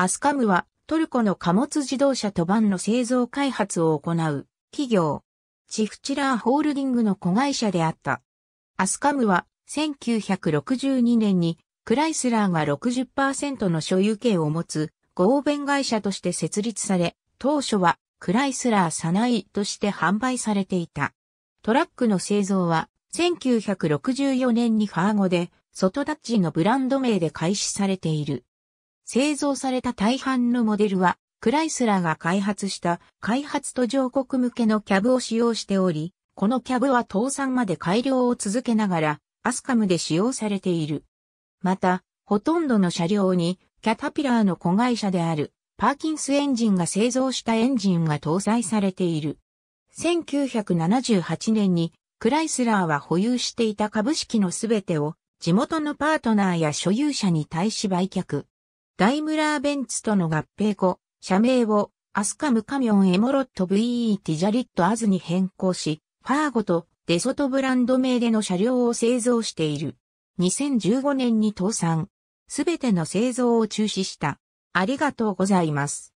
アスカムはトルコの貨物自動車とバンの製造開発を行う企業。チフチラーホールディングの子会社であった。アスカムは1962年にクライスラーが60%の所有権を持つ合弁会社として設立され、当初はクライスラーサナイとして販売されていた。トラックの製造は1964年にファーゴで、外立ッのブランド名で開始されている。製造された大半のモデルは、クライスラーが開発した開発途上国向けのキャブを使用しており、このキャブは倒産まで改良を続けながら、アスカムで使用されている。また、ほとんどの車両に、キャタピラーの子会社である、パーキンスエンジンが製造したエンジンが搭載されている。1978年に、クライスラーは保有していた株式のすべてを、地元のパートナーや所有者に対し売却。ダイムラーベンツとの合併後、社名をアスカムカミョンエモロット VE ティジャリットアズに変更し、ファーゴとデソトブランド名での車両を製造している。2015年に倒産。すべての製造を中止した。ありがとうございます。